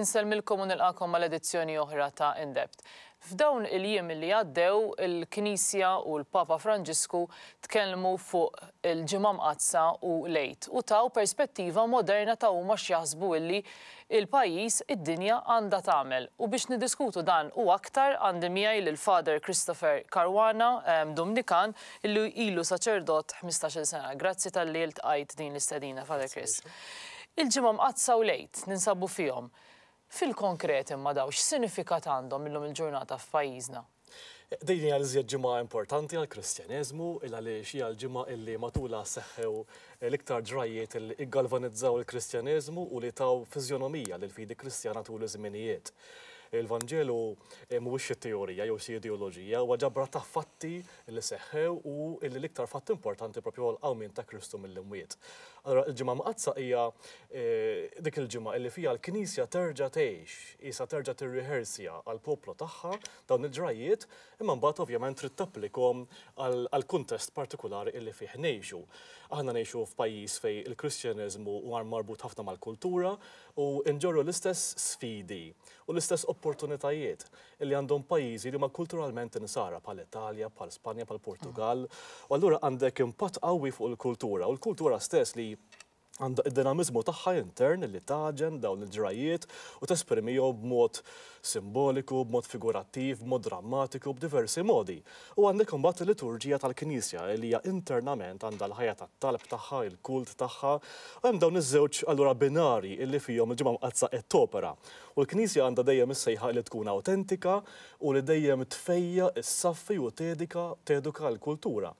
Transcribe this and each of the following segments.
Inselmilkom u nilqakom mal-edizzjoni oħra ta' Indept. F'dawn il-jiem li għaddew, il-Knisja u l-Papa Franġisku tkellmu fuq il-ġimam qazza u lejt u taw perspettiva moderna ta' huma x'jaħsbu illi il-pajis id-dinja għandha tagħmel. U biex nidiskutu dan u aktar għandi miegħi Fader Christopher Karwana Dominikan illi ilu saċerdot 15-il sena. Grazzi tal lilt għajt tqajt din l istadina Fader Chris. Il-ġimam qazza u lejt ninsabu fihom. Fil-konkret imma daw, sinifikat għandhom illum il-ġurnata f'pajjiżna? Dejni għal iżjed ġimgħa importanti għal kristjaneżmu il għaliex hija l-ġimgħa illi matula seħħew l-iktar ġrajiet li iggalvanizzaw il-kristjaneżmu u li taw fiżjonomija lill fidi kristjana tul iż-żminijiet. Il-Vangelu mhuwiex teorija jew xi ideoloġija huwa ġabra ta' fatti li seħħew u l-iktar fatt importanti propju għal qawmin ta' Kristu mill-imwiet. Allora il-ġimgħa maqqazza hija eh, dik il-ġimgħa illi fija l-Knisja terġa' tgħix, jisa terġa' tirrihersja għall-poplu tagħha dawn il-ġrajiet, imma mbagħad ovvjament trid tapplikom għall-kuntest partikulari illi fih nejxu. Aħna ngħixu f'pajjiż fej il-Kristjaniżmu għar marbut ħafna mal-kultura u nġorru l-istess sfidi u l-istess opportunitajiet illi għandhom pajjiżi li ma kulturalment insara pal-Italja, pal-Spanja, pal-Portugal. U allura għandek impatt qawwi fuq il-kultura u l-kultura stess li li għandha id-dinamizmu tagħha intern li taġen dawn il-ġrajiet u b b'mod simboliku, b'mod figurattiv, b'mod drammatiku, b'diversi modi. U għandek kombat l liturġija tal-Knisja li hija internament għandha l-ħajja tat-talb tagħha, il-kult tagħha, u hemm dawn iż-żewġ allura binari illi fihom il-ġimgħa mqazza qed topera. U l-Knisja għandha dejjem issejħa li tkun autentika u li dejjem tfejja is-saffi u tedika teduka l-kultura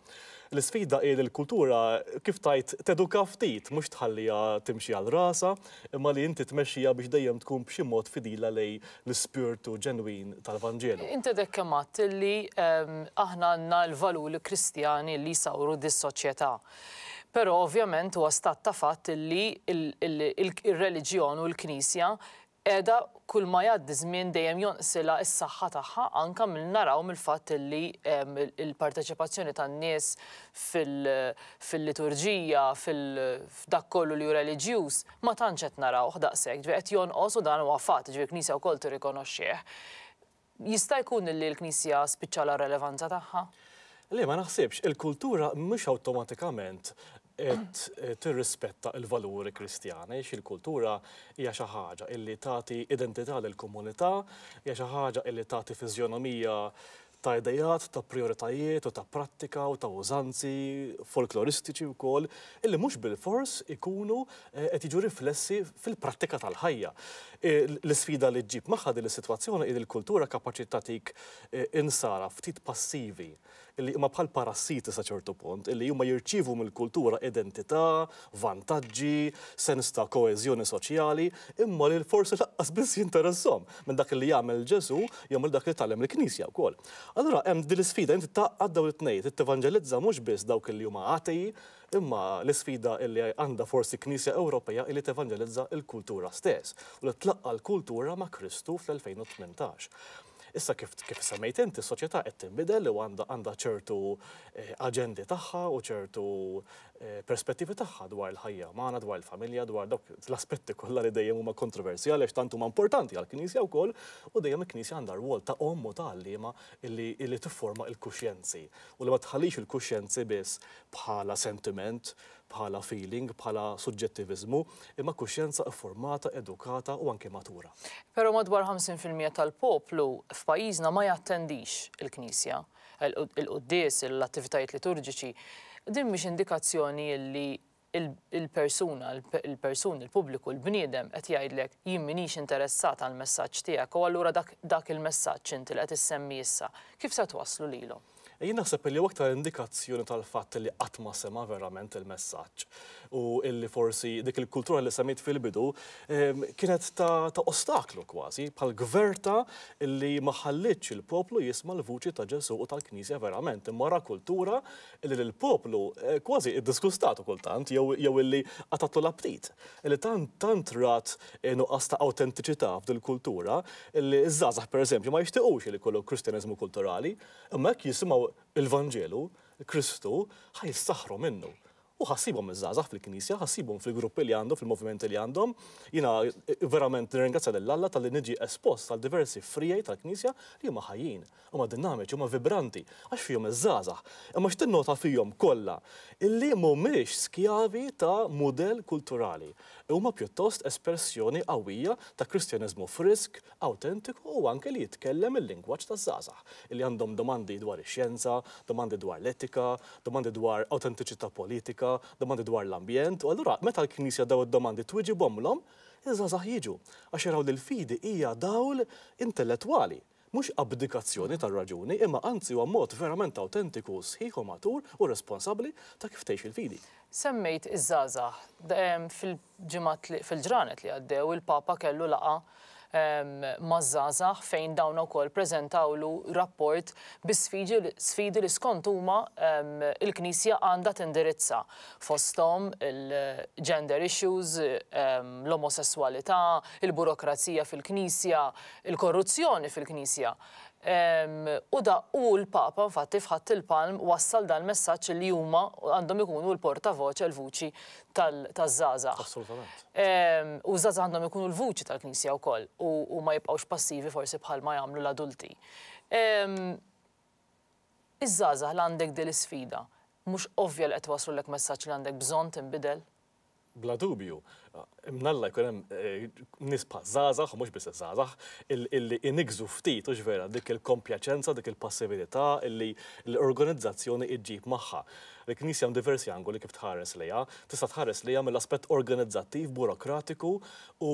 l-sfida il l-kultura kif tajt teduka ftit, mux tħallija timxi għal rasa, imma li inti tmexxija biex dejjem tkun b'xi mod fidila lej l-spirtu ġenwin tal-Vangelu. Inti dekkemat li ehm, aħna għanna l-valuri kristjani li sawru dis-soċjetà. Pero ovvjament huwa stat ta' fatt li il-reliġjon u l-Knisja edha kull ma jgħaddi żmien dejjem jonqsilha s-saħħa tagħha anka mill naraw mill-fatt li ehm, il-parteċipazzjoni tan-nies fil-liturġija, fil-dak kollu li reliġjuż ma tantx qed naraw daqshekk, ġifier qed jonqos u dan u fatt, ġifier knisja wkoll tirrikonoxxih. Jista' jkun li l-Knisja spiċċala relevanza tagħha? Le, ma naħsibx, il-kultura mux awtomatikament Eh, tirrispetta il-valuri kristjani, xil-kultura hija xi ħaġa illi tagħti identità lill komunità, hija xi ħaġa illi tagħti fiżjonomija ta' idejat, ta' prioritajiet u ta' prattika u ta' użanzi folkloristiċi u koll, illi mux bil-fors ikunu eh, qed jiġu riflessi fil-prattika tal-ħajja. Eh, l-sfida li ġib maħħa din is-sitwazzjoni il kultura kapaċità tik eh, insara ftit passivi li ma bħal parassiti sa ċertu punt, illi huma jirċivu mill-kultura identità, vantaġġi, sens ta' koeżjoni soċjali, imma li forsi laqqas biss jinteressom minn dak li jagħmel Ġesu jew minn dak li tgħallem il-Knisja wkoll. Allura hemm din l-isfida inti taqgħad dawn it-tnejn, tittevanġelizza mhux biss dawk li huma atei, imma l-sfida illi għanda forsi Knisja Ewropeja illi tevangelizza il-kultura stess u li tlaqqa l-kultura ma' Kristu fl-2018. Issa kif, semmejt inti, s-soċjetà qed tinbidel li għandha ċertu eh, aġendi tagħha u ċertu perspettivi tagħha dwar l ħajja maħna dwar l familja dwar dawk l-aspetti kollha li dejjem huma kontroversjali għalix tantu huma importanti għall-Knisja wkoll u dejjem il-Knisja għandha rwol ta' om u ta' għallima li tifforma il-kuxjenzi u li ma tħallix il-kuxjenzi biss bħala sentiment, bħala feeling, bħala suġġettivizmu, imma kuxjenza informata, edukata u anke matura. Pero madwar 50% tal-poplu f'pajjiżna ma jattendix il-Knisja, il-quddies, l-attivitajiet liturġiċi din mhix indikazzjoni li il-persuna, il persun il-pubbliku, il-bniedem qed jgħidlek jien minix interessat għal messaġġ tiegħek u allura dak il-messaġġ inti li qed issemmi issa. Kif se twaslu lilu? Jien naħseb li waktar indikazzjoni tal-fatt li qatt ma sema verament il-messaġġ u illi forsi dik il-kultura li samit fil-bidu kienet ta' ostaklu kważi bħal gverta illi maħallitx il-poplu jisma l-vuċi ta' Ġesu u tal-Knisja verament Mara kultura illi l-poplu eh, kważi id-diskustatu kultant jew illi għatatlu l-aptit illi tant tant rat eh, nuqqas ta' autentiċità f'dil-kultura illi iż-żazax per eżempju ma jixtiqux li kollu kristjanizmu kulturali imma jisimaw il-Vangelu Kristu ħaj minnu u ħassibhom iż-żgħażagħ fil-Knisja, ħassibhom fil-gruppi li għandhom, fil-movimenti li għandhom. Jiena eh, verament nirringrazzja lill-Alla tal-li niġi espost għal diversi frijej tal-Knisja li huma ħajjin, huma dinamiċi, huma vibranti, għax fihom iż-żgħażagħ. Imma x'tinnota fihom kollha illi mhumiex skjavi ta' mudell kulturali. Huma pjuttost espressjoni qawwija ta' kristjaniżmu frisk, awtentiku u anke li jitkellem il-lingwaġġ taż-żgħażagħ illi għandhom domandi dwar ix-xjenza, domandi dwar l-etika, domandi dwar awtentiċità politika, domandi dwar l-ambjent, u allura meta l-Knisja daw id-domandi twiġi bomlom, iż-żazax jiġu, għax jaraw li l-fidi hija dawl intellettwali. Mux abdikazzjoni tal-raġuni, imma anzi huwa mod verament autentiku, sħiħu matur u responsabli ta' kif tgħix il-fidi. Semmejt iż-żazax fil-ġranet li għaddew il-Papa kellu laqa' mażżażaħ fejn dawn ukoll preżentawlu rapport bi sfidi li skont huma il-Knisja għandha tindirizza fosthom il-gender issues, l-omosessualità, il-burokrazija fil-Knisja, il-korruzzjoni fil-Knisja. U da u l-Papa, infatti, fħat il-palm, wassal dan messaċ li huma għandhom ikunu l-portavoċ, l-vuċi tal-żaza. Assolutament. U żaza għandhom ikunu l-vuċi tal-Knisja wkoll u ma jibqgħux passivi forsi bħal ma jagħmlu l-adulti. Iż-żaza l-għandek l sfida mhux ovvja li qed waslu l-ek messaċ li għandek bżonn tinbidel? Bla dubju. Mnalla jkun hemm eh, nispa żgħażagħ, mhux biss żgħażagħ, illi inigżu ftit hux vera dik il-kompjaċenza, dik il passibilità illi l-organizzazzjoni iġġib magħha. Il-Knisja hemm diversi angoli kif tħares lejha, tista' tħares lejha mill-aspett organizzattiv, burokratiku u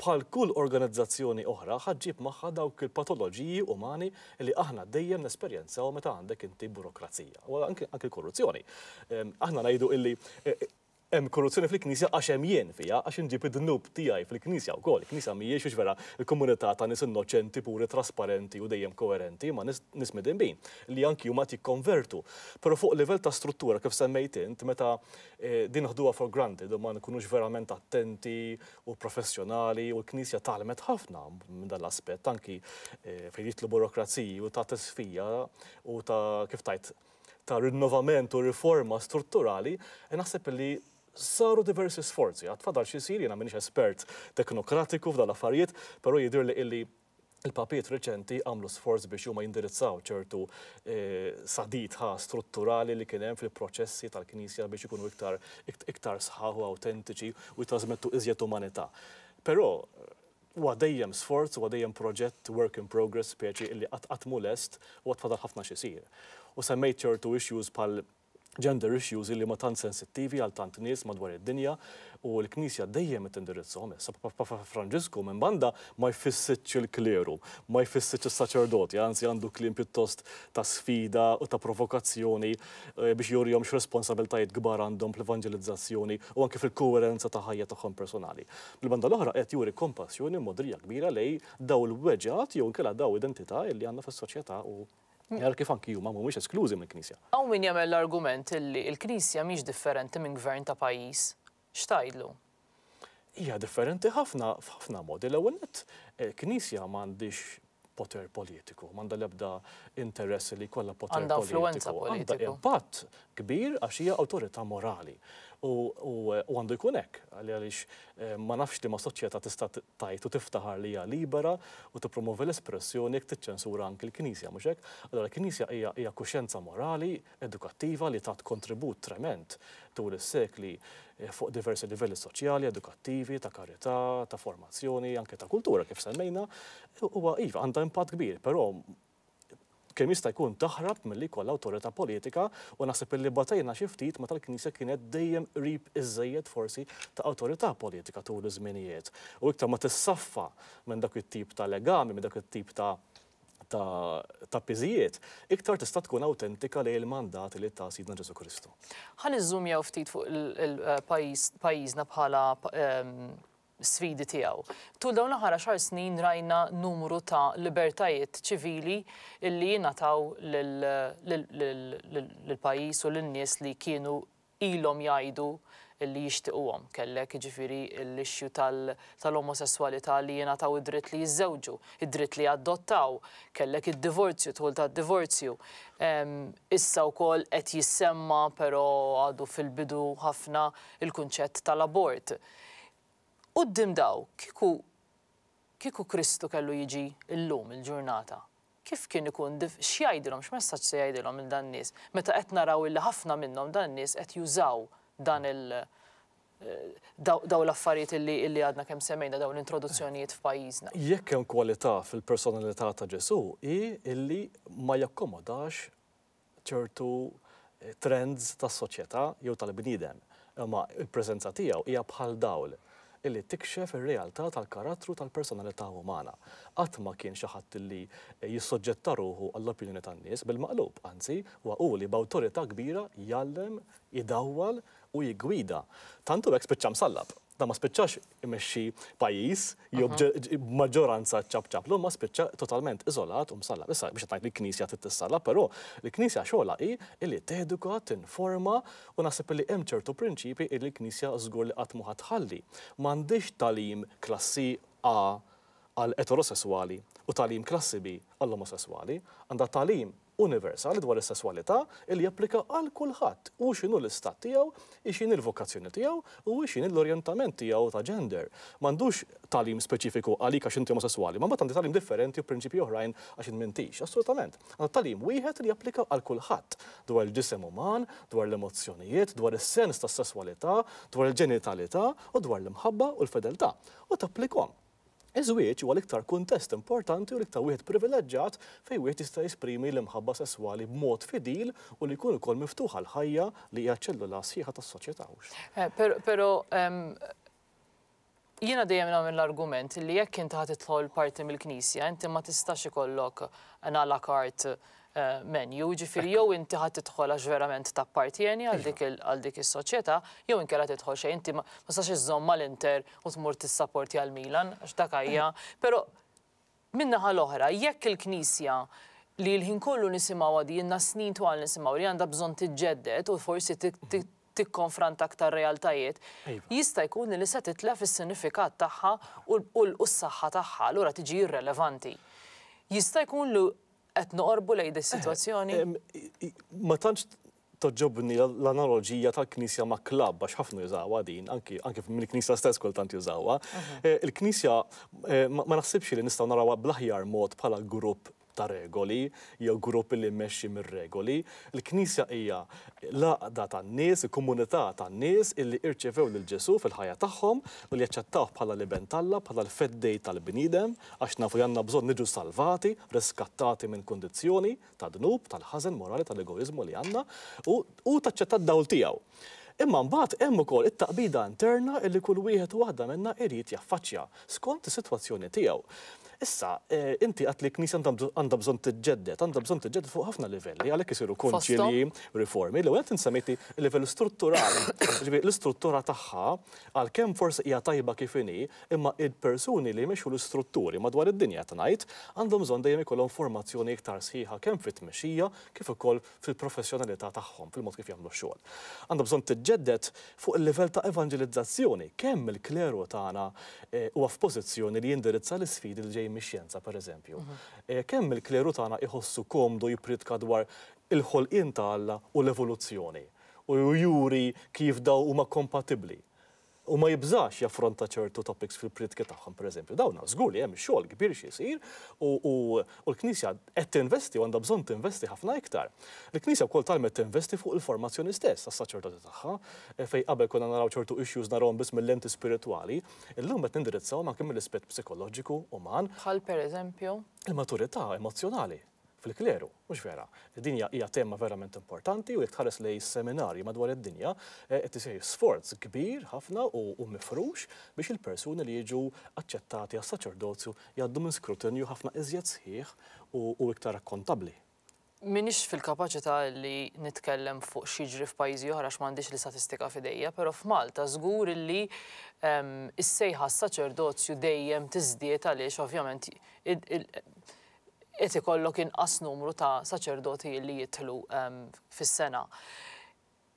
bħal kull organizzazzjoni oħra ħaġġib magħha dawk il-patoloġiji umani li aħna dejjem nesperjenzaw meta għandek inti burokrazija, u anke korruzzjoni. Ehm, aħna ngħidu illi eh, hemm korruzzjoni fil-Knisja għax hemm jien fija, għax inġib id-dnub tiegħi fil-Knisja wkoll. Il-Knisja mhijiex biex vera l komunità ta' nies innoċenti puri trasparenti u dejjem koerenti ma nies bin li anki huma tikkonvertu. Però fuq livell ta' struttura kif semmejt int meta e, din ħduha for granted u ma nkunux verament attenti u professjonali u l-Knisja talmet ħafna minn dan l-aspett anki e, fejn burokrazija u ta' tisfija u ta' kif tajt ta' rinnovament u riforma strutturali, e naħseb li saru diversi sforzi, għatfadal xisir, jena minix espert teknokratiku f'dal affarijiet, pero jidir li illi Il-papiet reċenti għamlu sforz biex juma jindirizzaw ċertu eh, ħa strutturali li kienem fil-proċessi tal-Knisja biex ikunu iktar, iktar sħaħu autentiċi u jtrasmettu iżjed umanita. Pero, u għadejjem sforz, u għadejjem proġett work in progress, pieċi illi għatmu lest u għatfadal ħafna xisir. U semmejt ċertu issues pal gender issues li ma tant sensittivi għal tant nies madwar id-dinja u l-Knisja dejjem qed indirizzhom. Issa Papa Franġisku minn banda ma jfissitx il-kleru, ma jfissitx is-saċerdoti, anzi għandu kliem pjuttost ta' sfida u ta' provokazzjoni eh, biex jurihom x'responsabiltajiet kbar għandhom fl-evangelizzazzjoni u anke fil-koerenza ta' ħajja tagħhom personali. Bil-banda l-oħra qed juri kompassjoni modrija kbira lej daw l-weġat jew inkella daw identità li għandna fis-soċjetà u Għal kif anki huma mhumiex esklużi mill-Knisja. Hawn min jagħmel l-argument li l-Knisja mhix differenti minn gvern ta' pajjiż. X'tajdlu? Hija differenti ħafna f'ħafna modi l-ewwel nett. Eh, Knisja m'għandix poter politiku, manda lebda interess li kolla poter politiku. Għanda influenza politiku. Għanda impatt kbir għax hija autorita morali. U għandu jkunek, għalli għalix eh, ma nafx li ma soċieta tista' tajt u tiftaħar li hija libera u tippromovi l-espressjoni jekk tiċċensura anke l-Knisja muxek? Għalli l-Knisja hija kuxenza morali, edukattiva li tat kontribut trement tul is-sekli Eh, fuq diversi livelli soċjali, edukattivi, ta' karità, ta' formazzjoni, anke ta' kultura kif semmejna, huwa iva għandha impatt kbir, però kemm jista' jkun taħrab milli kollha awtorità politika u naħseb li batajna xi ftit meta l-Knisja kienet dejjem qrib iżejjed forsi ta' awtorità politika tul iż-żminijiet. U iktar ma tissaffa minn dak it-tip ta' legami, minn dak it-tip ta' ta' piżijiet, iktar tista' tkun autentika li l-mandat li ta' Sidna Ġesu Kristu. Għan iżżum jaw ftit fuq il-pajjiżna eh, bħala ehm, sfidi tiegħu. Tul dawn l-ħara xar snin rajna numru ta' libertajiet ċivili li jingħataw l pajjiż u lin-nies li kienu ilhom jajdu Illi jixtiquhom kellek ġifiri l-ixju tal-omosessualità li jenataw id-dritt li jizzewġu, id-dritt li jaddottaw, kellek id-divorzju, tħol ta' divorzju. Issa u kol et jissemma pero għadu fil-bidu ħafna il-kunċett tal-abort. U d-dim daw, kiku, kiku Kristu kellu jiġi il-lum il-ġurnata? kif kien ikun x'jgħidilhom, x'messaġġ se jgħidilhom il dan nies meta qed naraw illi ħafna minnhom dan nies qed jużaw dan il- eh, daw l-affarijiet illi għadna kemm semmejna daw l-introduzzjonijiet f'pajjiżna. Jekk hemm kwalità fil-personalità ta' Ġesu hi illi ma jakkomodax ċertu eh, trends tas soċjetà jew tal-bniedem. Imma il-preżenza tiegħu hija bħal dawl illi tikxef ir-realtà tal-karattru tal-personalità umana. Qatt ma kien xi ħadd illi eh, jissoġġetta ruħu għall-opinjoni tan-nies bil-maqlub, anzi, huwa li b'awtorità kbira jallem, idawwal u jigwida. Tantu għek spiċċa msallab. Da ma spiċċax imexxi pajis, jew maġġoranza ċab ċab, ma spiċċa totalment iżolat u msallab. Issa biex tajt li knisja titissallab, però li knisja xogħla hi illi teduka, tinforma u naħseb li hemm ċertu prinċipi illi knisja żgur li qatt muħat ħalli. M'għandix talim klassi A għal eterosessuali u talim klassi B għall homosessuali għandha talim universali dwar is-sesswalità li japplika għal kulħadd u xinu l-istat tiegħu, x'in il-vokazzjoni tiegħu u x'in l-orjentament tiegħu ta' gender. M'għandux talim speċifiku għalik għax inti omosessuali, ma mbagħad għandi talim differenti u prinċipji oħrajn għax intmentix. Assolutament. Għandha talim wieħed li japplika għal kulħadd dwar il-ġisem uman, dwar l-emozzjonijiet, dwar is-sens tas-sesswalità, dwar il-ġenitalità u dwar l-imħabba u l-fedeltà. U tapplikom Iżwieġ huwa l-iktar kuntest importanti u l-iktar wieħed privileġġjat fejn wieħed jista' jesprimi l-imħabba sesswali b'mod fidil u li jkun ukoll miftuħa għall ħajja li hija ċellula sħiħa tas-soċjetà. Eh, Però jiena dejjem nagħmel l-argument li jekk inti ħad titħol parti mill-Knisja, inti ma tistax ikollok għala art menju, ġifir jew inti ħad tidħol għax verament tappartieni għal dik is-soċjetà, jew inkella tidħol xejn inti ma sax iżomm mal-Inter u tmur sapporti għal Milan għax dak hija. Però minnaħa l-oħra, jekk il-Knisja li l-ħin kollu nisimgħu għadi jenna snin għal nisimgħu li għandha bżonn ġeddet u forsi tikkonfranta aktar realtajiet, iva. jista' jkun li se titlef is-sinifikat tagħha u s-saħħa tagħha, allura tiġi irrelevanti. Jista' jkun li qed noqorbu lejn dis sitwazzjoni ehm, Ma tantx toġġobni l-analogija tal-Knisja ma' klabb għax ħafna jużawa din, anki minn knisja stess kultant jużawa. Eh, Il-Knisja eh, ma naħsibx li nistgħu narawa blaħjar mod bħala grupp ta' regoli, jew grupp li mmexxi mir-regoli. Il-Knisja hija laqda tan-nies, il-komunità tan-nies illi irċevew lil ġesu fil-ħajja tagħhom u li jaċċettaw bħala li bentalla bħala l-feddej tal-bniedem għax nafu għandna bżonn niġu salvati, riskattati minn kondizzjoni ta' dnub, tal-ħażen morali, tal-egoizmu li għandna u taċċettat dawl tiegħu. Imma mbagħad hemm ukoll it-taqbida interna illi kull wieħed waħda minna irid jaffaċċja skont is-sitwazzjoni tiegħu. Issa, eh, inti għat li knisja għandha bżon t-ġeddet, għandha bżon t-ġeddet fuq ħafna livelli, għalek jisiru konċili, reformi, li għet nsemmetti livell strutturali. L-istruttura taħħa, għal kem forse hija tajba kifini, imma id persuni li jmexu l-istrutturi madwar id-dinja tanajt, għandhom bżon dajem ikollhom formazzjoni iktar sħiħa kemm fit-tmexxija kif ukoll fil professionalità tagħhom fil-mod kif jagħmlu xogħol Għandhom bżon tiġġedded fuq il-livell ta' evangelizzazzjoni kemm il-kleru tagħna eh, huwa f'pożizzjoni li jindirizza l-isfidi l ġejjin mix per pereżempju. E, kemm il-kleru tagħna iħossu komdu jipritka dwar il-ħolqien ta' Alla u l-evoluzzjoni u juri kif daw huma kompatibbli u ma jibżax jaffronta ċertu topics fil-politika tagħhom, eżempju. Dawna żgur hemm xogħol kbir xi jsir u l-Knisja qed tinvesti u għandha bżonn tinvesti ħafna iktar. l knisja wkoll talmet tinvesti fuq il-formazzjoni stess tas-saċerdoti tagħha eh, fej qabel konna naraw ċertu issues narom biss mill-lenti spirituali, illum qed nindirizzaw ma kemm l-ispett psikoloġiku uman. Bħal eżempju. Il-maturità emozjonali fil-kleru, mux vera. Id-dinja hija tema verament importanti u jek tħares lej seminarji madwar id-dinja, eh, qed isej sforz kbir ħafna u mifrux biex il-persuni li jiġu aċċettati għas saċerdozju jgħaddu minn skrutinju ħafna iżjed sħiħ u iktar kontabli. Minix fil-kapacità li nitkellem fuq xiġri f'pajjiżi oħra x'mandiġ li statistika fidejja, però f'Malta żgur li ehm, s-sejħa s-saċerdozju dejjem tiżdiet għaliex ovvjament qed ikollok inqas numru ta' saċerdoti li jitlu ehm, fis-sena.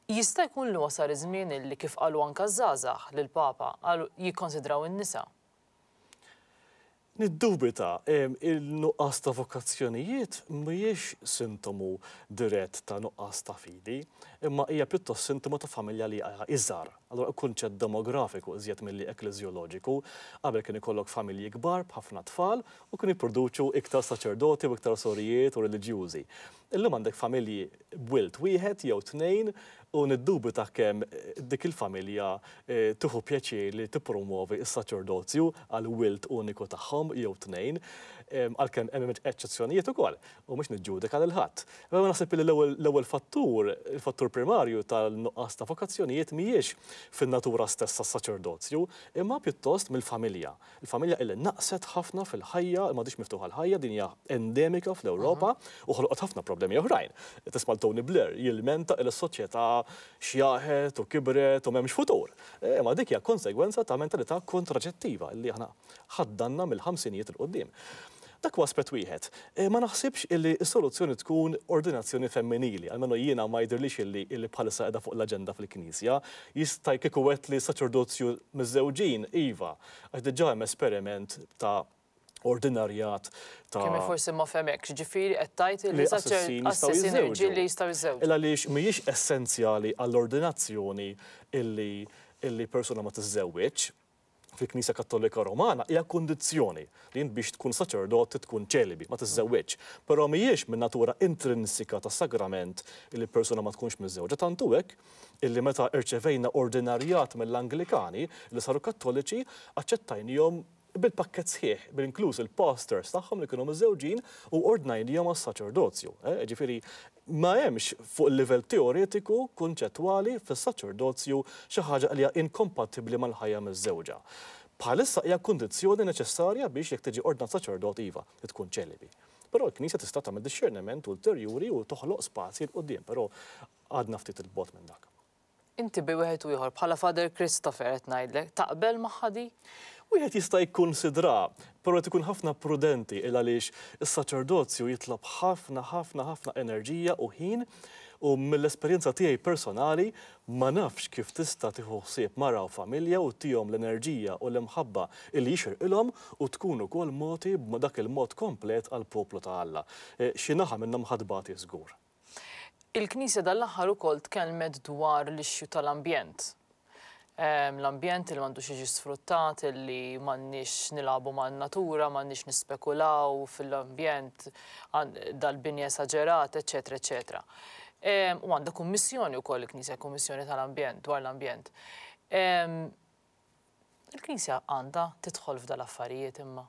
Jista' jkun li wasar iż-żmien li kif qalu anka żgħażagħ lil papa qalu jikkonsidraw in-nisa Niddubita, il-nuqqas ta' vokazzjonijiet mhijiex sintomu dirett ta' nuqqas ta' fidi, imma hija pjuttost sintomu ta' familja li hija iżgħar. Allura kunċett demografiku iżjed milli ekleżjoloġiku, qabel kien ikollok familji kbar b'ħafna tfal u kien jipproduċu iktar saċerdoti u iktar sorijiet u reliġjużi. Illum għandek familji b'wilt wieħed jew tnejn u niddubi ta' kem eh, dik il-familja eh, tuħu pjaċir li tippromuovi il saċerdozju għal wilt uniku tagħhom jew tnejn għalkemm hemm eċċezzjonijiet ukoll u mhux niġġudika lil ħadd. Ma naħseb li l ewel fattur, il-fattur primarju tal-nuqqas ta' vokazzjonijiet mhijiex fin-natura stessa saċerdozju, imma pjuttost mill-familja. Il-familja illi naqset ħafna fil-ħajja, diċ miftuħa l-ħajja, din hija endemika fl-Ewropa u ħalqot ħafna problemi oħrajn. Tisma' Tony Blair jilmenta il soċjetà xjaħet u kibret u m'hemmx futur. E, imma dik hija konsegwenza ta' mentalità kontraġettiva li aħna ħaddanna mill-ħamsinijiet il-qoddim. Dak u aspet wieħed. E, ma naħsibx illi s-soluzzjoni tkun ordinazzjoni femminili, għalmenu jiena ma jidhirlix illi illi bħalissa edha fuq l agenda fil-Knisja, jista' kieku wet li saċerdozju miż-żewġin iva, għax diġà hemm esperiment ta' ordinarjat ta' Kemmi forsi ma femmek, ġifiri għettajt li assessin li jistaw iżewġ. Illa li miex essenzjali għall-ordinazzjoni illi persona ma t fi knisja Kattolika Romana hija kondizjoni li jint biex tkun saċerdot tkun ċelibi, ma tiżżewweġ. Però mhijiex minn natura intrinsika ta' sagrament li persuna ma tkunx miżewġa e tantu hekk illi meta irċevejna ordinarjat mill-Anglikani li saru kattoliċi aċċettajnihom bil-pakket sħiħ, bil-inkluż il-pastors tagħhom li kienu miżewġin u ordnajnijom għas-saċerdozju. E, Ġifieri ma hemmx fuq il-livell teoretiku, kunċettwali fis-saċerdozju xi ħaġa li hija inkompatibbli mal-ħajja miż-żewġa. Bħalissa hija kundizzjoni neċessarja biex jekk tiġi ordna saċerdotiva tkun ċelibi. Però l-Knisja tista' tagħmel discerniment ulterjuri u toħloq spazji l qudiem però għadna ftit il-bot minn dak. Inti bi wieħed u ieħor bħala Fader Christopher qed ngħidlek taqbel ma' ħadi? wieħed jista' jikkunsidra, però qed ikun ħafna prudenti il għaliex is-saċerdozju jitlab ħafna ħafna ħafna enerġija u ħin u mill-esperjenza tiegħi personali ma nafx kif tista' tieħu ħsieb mara u familja u tijom l-enerġija u l-imħabba li jixirqilhom u tkunu kol moti b'dak il-mod komplet għal poplu ta' Alla. E, xi minnam minnhom ħadbati żgur. Il-Knisja dal-aħħar ukoll tkellmet dwar l ixju tal-ambjent l-ambjent li mandu xieġi sfruttat, li mannix nilabu ma' natura, mannix nispekulaw fil-ambjent dal-binja esagerat, eccetera, eccetera. U għanda kummissjoni u koll il-Knisja, kummissjoni tal-ambjent, dwar l-ambjent. Il-Knisja għanda titħol f'dal-affarijiet imma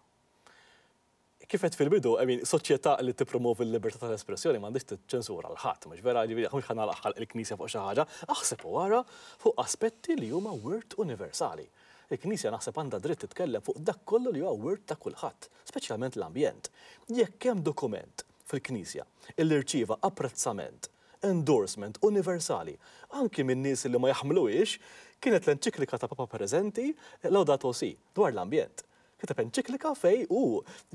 kifet fil-bidu, għamin, soċieta li t-promovi l-libertà tal-espressjoni mandiġ t-ċensura l-ħat, mux vera li għamix ħana l-ħal il-knisja fuq xaħġa, aħseb u għara fuq aspetti li huma wirt universali. Il-knisja naħseb għandha dritt t-tkellem fuq dak kollu li huwa wirt ta' kulħadd, speċjalment l-ambjent. Jekk hemm dokument fil-knisja il rċieva apprezzament, endorsement universali, anki minn nies li ma jaħmluhiex, kienet l-enċiklika ta' Papa Preżenti Laudato Si dwar l-ambjent kiteb enċiklika fej u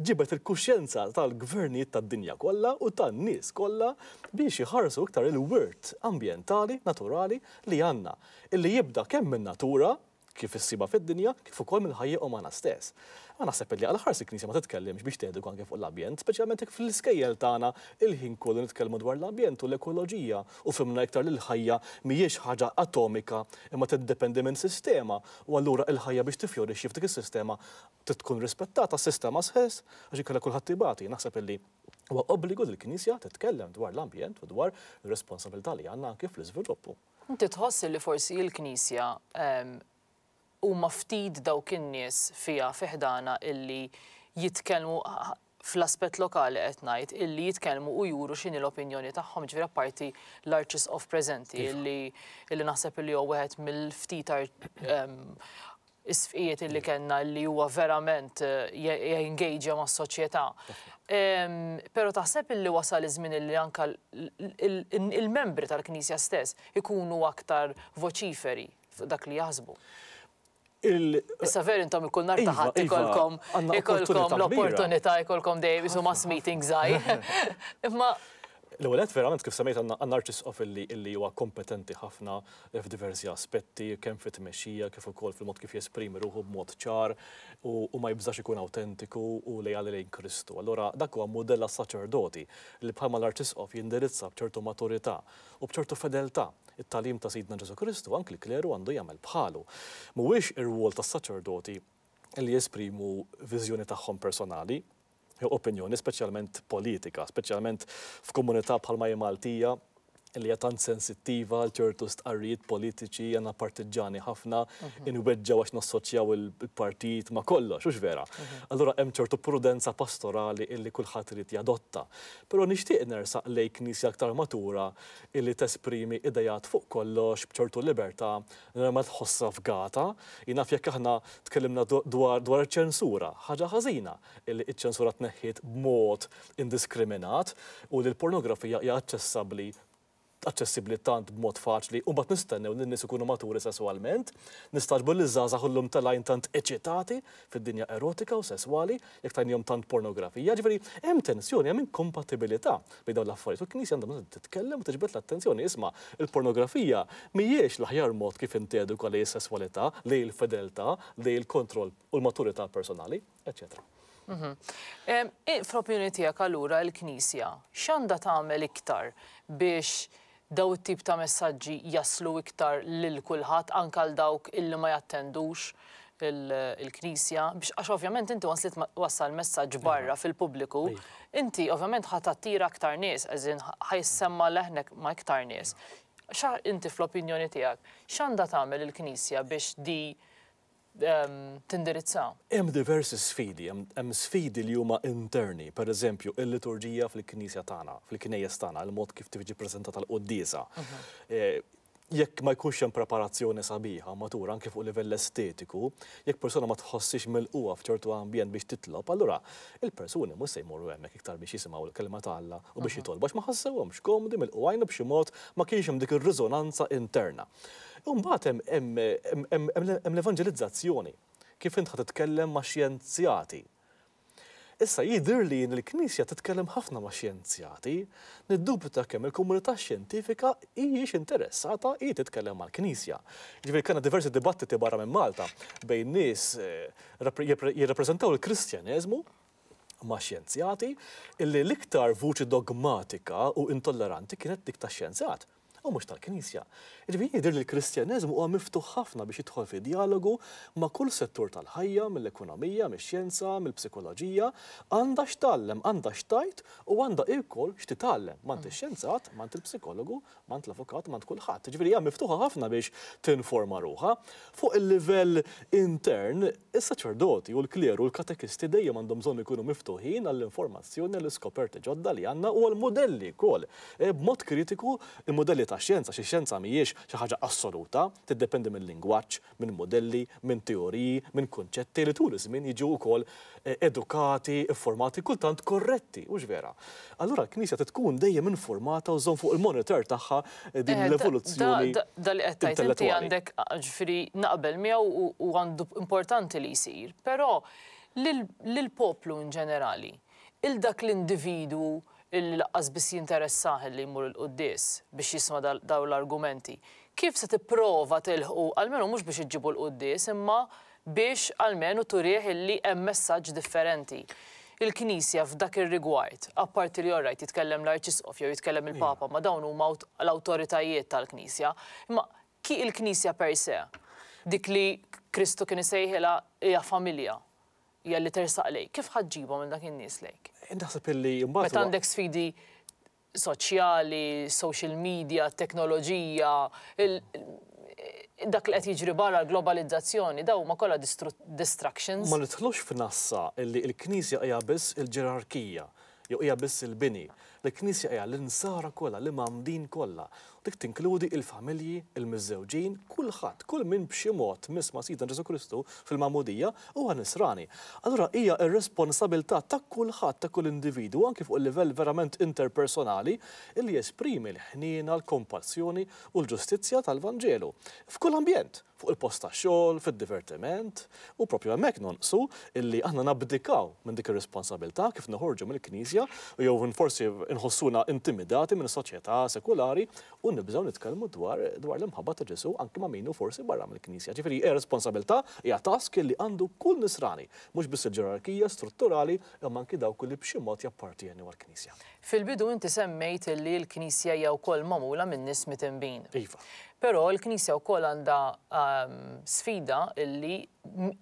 ġibet il-kuxjenza tal-gvernijiet tad-dinja kollha u tan-nies kollha biex jħarsu iktar il-wirt ambientali, naturali li għandna, illi jibda kemm min-natura kif issiba fid-dinja, kif ukoll mill-ħajja umana stess. Ma naħseb li għal ħarsi knisja ma titkellimx biex tgħidu anke fuq l-ambjent, speċjalment fil iskejjel tagħna il-ħin kollu nitkellmu dwar l-ambjent u l-ekoloġija u fimna iktar li l-ħajja mhijiex ħaġa atomika imma tiddependi minn sistema u allura il-ħajja biex tifjorixxi f'dik is-sistema titkun rispettata s-sistema sħess, għax ikollha kulħadd tibati. Naħseb illi huwa obbligu l-Knisja titkellem dwar l-ambjent u dwar ir-responsabilità li għandna anke fl-iżviluppu. Inti tħoss li forsi l-Knisja ehm, u maftid dawk in-nies fija fiħdana illi jitkellmu ah, ah, fl-aspet lokali qed ngħid illi jitkellmu u juru x'inhi l-opinjoni tagħhom ġifier parti l-artists of Presenti illi illi naħseb illi huwa wieħed mill-ftit isfijiet illi mm. kellna li huwa verament eh, jengejġa ma' soċjetà. Però taħseb illi wasal iż-żmien illi anka il-membri tal-Knisja stess ikunu aktar voċiferi dak li jaħsbu. Issa ver intom ikun nar iva, taħat iva, ikolkom, l-opportunità, ikolkom dejjem mass meeting zaħi. Imma L-għolet verament kif semmejt għanna artist of illi huwa kompetenti ħafna f'diversi aspetti, kemm fit mexija kif ukoll fil-mod kif jesprimi ruħu b'mod ċar u ma jibżax ikun autentiku u lejali lejn Kristu. Allora dak huwa modella saċerdoti li bħalma l-artist of jindirizza b'ċertu maturità u b'ċertu fedeltà it-talim ta' Sidna Ġesu Kristu anki kleru għandu jagħmel bħalu. Mhuwiex ir-rwol tas-saċerdoti li jesprimu viżjoni tagħhom personali, opinjoni, specialment politika, specialment f'komunità bħalma Maltija li jatan sensittiva għal ċertu stqarrijiet politiċi jena partiġani ħafna mhm. inweġġa għax nassoċjaw il-partit ma kollox, ux vera. Mhm. Allora hemm ċertu prudenza pastorali illi kulħadd irid jadotta. Però nixtieq nersaq lej knisja aktar matura illi tesprimi idejat fuq kollox bċertu libertà ma tħossa f'gata. Jinaf jekk aħna tkellimna dwar ċensura, ħaġa ħażina illi iċ-ċensura tneħħiet b'mod indiskriminat u li l-pornografija hija aċċessabbli aċċessibbli tant b'mod faċli u mbagħad nistennew li ikunu maturi sesswalment, nistaġbu li żgħażagħ ullum tal-lajn tant eċitati fid-dinja erotika u sesswali jekk tajnihom tant pornografija. Ġveri, hemm tensjoni hemm inkompatibilità bejn dawn l-affarijiet u knisja għandhom titkellem u tiġbed l-attenzjoni. Isma' il-pornografija mhijiex l-aħjar mod kif intedu li s-sesswalità, li il-fedelta, li l-kontroll u l-maturità personali, eċċetera. Mhm. Fl-opinjoni tiegħek allura l-Knisja x'għandha tagħmel iktar biex daw it-tip ta' messaġġi jaslu iktar lil kulħadd anke għal dawk illi ma jattendux il-knisja biex għax ovvjament inti waslit wassal messaġġ iva. barra fil-pubbliku, iva. inti ovvjament ħatattira aktar nies, eżin ħajsemma leħnek ma iktar nies. Xa inti fl-opinjoni tiegħek, x'għandha tagħmel il-knisja biex di Um, tindirizzaw? Hemm diversi sfidi, hemm sfidi li huma interni, per eżempju, il-liturġija fil-Knisja tagħna, fil-Knejjes tagħna, il-mod kif tiġi preżentata l-qoddisa. Mhm. Eh, jekk ma jkunx hemm preparazzjoni sabiħa matura anke fuq livell estetiku, jekk persuna ma tħossix mill-qwa f'ċertu ambjent biex titlob, allura il-persuni mhux se jmorru hemmhekk iktar biex jisimgħu l-kelma tagħha u biex mhm. jitolbu għax ma ħassewhomx komdi mill-qwajn b'xi mod ma kienx hemm dik ir-riżonanza interna. Umbat hemm l-evangelizzazzjoni, kif int titkellem ma' xjenzjati. Issa jidhir li l-Knisja titkellem ħafna ma' xjenzjati, niddubita kemm il-komunità xjentifika hijiex interessata i titkellem mal-Knisja. Ġifieri kellna diversi dibattiti barra minn Malta bejn nies eh, jirrappreżentaw il-Kristjaneżmu ma' xjenzjati illi l-iktar vuċi dogmatika u intolleranti kienet dik ta' xjenzjat u mhux tal-Knisja. Ġifieri jidher li l-Kristjaneżmu huwa miftuħ ħafna biex jidħol fi dialogu ma' kull settur tal-ħajja, mill-ekonomija, mix-xjenza, mill-psikoloġija, għandha x'tallem, għandha x'tajt u għandha wkoll x'titgħallem m'għand ix-xjenzat, m'għand il-psikologu, m'għand l-avukat, m'għand kulħadd. Ġifieri hija miftuħa ħafna biex tinforma ruħha. Fuq il-livell intern, is-saċerdoti u l-kleru u l-katekisti dejjem għandhom bżonn ikunu miftuħin għall-informazzjoni l-iskoperti ġodda li għandna u għall-modelli wkoll. E, b'mod kritiku, il-modelli ta' xjenza, xi xjenza mhijiex xi ħaġa assoluta, tiddependi minn lingwaġġ, minn modelli, minn teoriji, minn kunċetti li tul iż-żmien jiġu wkoll eh, edukati, informati, kultant korretti, mhux vera. Allura l-Knisja tkun dejjem informata u żon fuq il-monitor tagħha eh, din eh, l-evoluzzjoni. Da li qed tajt għandek ġifieri naqbel miegħu u għandu importanti li jsir, però lill poplu in ġenerali, il dak l-individu il-laqqas biss jinteressah li jmur il-qoddis biex jisma daw l-argumenti. Kif se tipprova ilħu għalmenu mhux biex iġibu l-qoddis, imma biex għalmenu turieħ li hemm messaġġ differenti. Il-Knisja f'dak ir-rigward, apparti li orrajt jitkellem l-Arċisqof jew jitkellem il-Papa, ma dawn huma l-awtoritajiet tal-Knisja, imma ki il-Knisja per se, dik li Kristu kien isejħilha hija familja, hija li tersaq lejk, kif ħaġġibha minn dak in-nies lejk? Indaħseb illi mbagħad. Meta għandek sfidi soċjali, social media, teknoloġija, dak li qed jiġri barra l-globalizzazzjoni daw ma kollha distractions. Ma nidħlux f'nassa illi l-Knisja hija biss il-ġerarkija jew hija biss il-bini. il ġerarkija jew hija biss il bini l-Knisja hija l-insara kollha, l-imamdin kollha. Dik tinkludi il-familji, il-miżewġin, kulħadd, kull min b'xi mod misma Sidan Ġesu Kristu fil-Mamudija huwa nisrani. Allura hija r-responsabilità ta' kulħadd ta' kull individu anke fuq il-livell verament interpersonali illi jesprimi l-ħnina, l-kompassjoni u l-ġustizzja tal-Vanġelu f'kull ambjent fuq il-post ta' xogħol, fid-divertiment, u propju hemmhekk nonqsu illi aħna nabdikaw minn dik ir-responsabilità kif noħorġu mill-Knisja jew forsi inħossuna intimidati minn soċjetà sekulari u nibżgħu nitkellmu dwar dwar l-imħabba ta' Ġesu anke ma' minnu forsi barra mill-Knisja. Ġifieri hija responsabilità hija task li għandu kull nisrani, mhux biss il-ġerarkija strutturali imma anke dawk li b'xi mod jappartjeni għall-Knisja. Fil-bidu inti semmejt li l-Knisja hija wkoll magħmula minn nies mitinbin. Iva. Però l-Knisja wkoll għandha um, sfida illi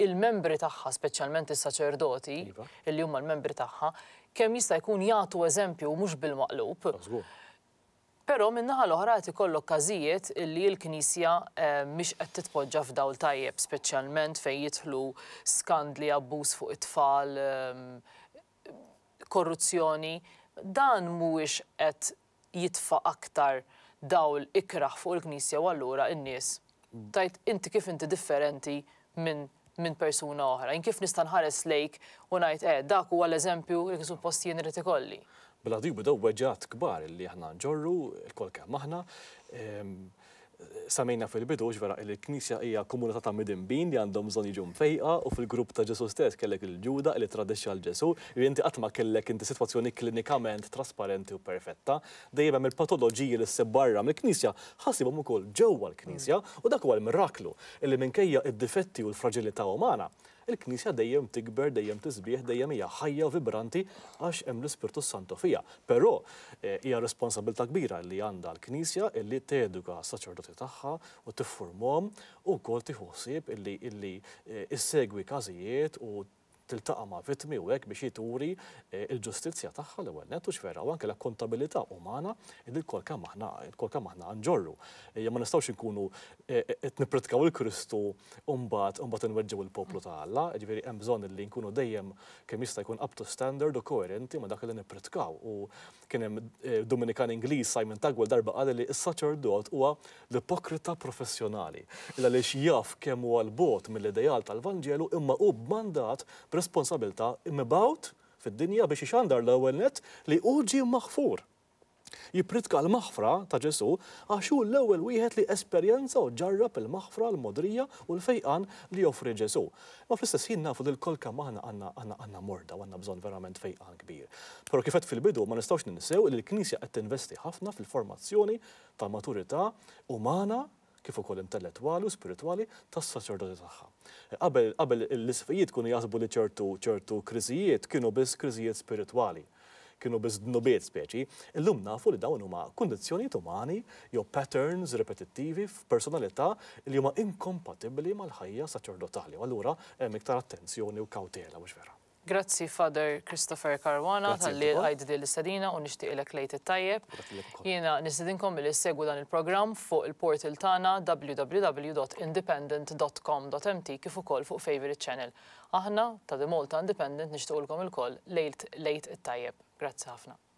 il-membri tagħha, speċjalment is-saċerdoti, iva. illi huma l-membri tagħha, kemm jista' jkun jagħtu eżempju mhux bil-maqlub. Però minnaħa l-oħra qed ikollok każijiet illi l-Knisja ehm, mhix qed titpoġġa f'dawl tajjeb, speċjalment fejn jidħlu skandli abbuż fuq it-tfal, ehm, korruzzjoni, dan mhuwiex qed jitfa' aktar dawl ikraħ fuq il-knisja u allura in-nies. Tajt inti kif inti differenti minn minn persuna oħra. In kif nista' nħares lejk u ngħid eh dak huwa l-eżempju li kien suppost jien irid ikolli. Bla dibu daw weġat kbar li aħna ġorru il-kolka maħna. aħna ehm, samejna fil-bidu ġvera il-Knisja hija komunità ta' midinbin li għandhom bżonn jiġu fejqa u fil-grupp ta' Ġesu stess kellek il-ġuda li tradixxa l ġesu li inti qatt ma kellek inti sitwazzjoni klinikament trasparenti u perfetta, dejjem hemm il-patoloġiji li ssib barra mill-Knisja ħassibhom ukoll ġewwa l-Knisja u dak huwa l-miraklu li minkejja id-difetti u l-fraġilità umana il-Knisja dejjem tikber, dejjem tisbieħ, dejjem hija ħajja u vibranti għax hemm l-Ispirtu Santo fija. Però eh, hija responsabilta kbira li għandha l-Knisja illi teduka saċerdoti tagħha u tiffurmhom u wkoll tieħu ħsieb illi illi eh, issegwi każijiet u tiltaqa' ma' vittmi u għek biex jituri eh, il ġustizja tagħha li għennet net u x'vera u anke l kontabilita umana li l-kol kemm aħna l-kol kemm aħna nġorru. Ja ma inkunu eh, eh, qed nippritkaw il-Kristu umbat umbat nwedġu il-poplu ta' ġveri jemżon il li nkunu dejjem kemm jista' jkun up to standard u koerenti ma' dak li nippritkaw. U kien hemm Dominikan Inglis Simon Tagwell darba qal li s-saċerdot huwa l-ipokrita professjonali. Illa li jaf kemm huwa l-bot mill-ideal tal vangelu imma u b'mandat responsabilta imbaut fid-dinja biex iċandar l-ewwel net li uġi maħfur. Jipritka l-maħfra ta' ġesu għaxu l-ewwel wieħed li esperjenza u ġarrab il-maħfra l-modrija u l-fejqan li joffri ġesu. Ma fl-istess jinn nafu li l-kolka maħna għanna għanna morda għanna bżon verament fejqan kbir. Pero kifet fil-bidu ma nistawx ninsew li l-Knisja qed tinvesti ħafna fil-formazzjoni ta' maturità umana kif ukoll intellettwali u spiritwali tas-saċerdoti tagħha. Qabel l-isfijiet kienu jaħsbu li ċertu ċertu kriżijiet kienu biss kriżijiet spirituali. kienu bizdnubiet speċi, illum nafu li dawn huma kundizzjonijiet umani jew patterns repetittivi f'personalità li huma inkompatibbli mal-ħajja saċerdotali. Allura hemm iktar attenzjoni u kawtela mhux vera. Grazzi Father Christopher Caruana tal-li għajd di l-istadina u il-ek lejt it-tajjeb. Jena nistedinkom li segwu dan il-program fuq il-portal tana www.independent.com.mt kif ukoll fuq Favorite Channel. Aħna ta' Demolta Independent ulkom il-koll lejt lejt it-tajjeb. Grazzi ħafna.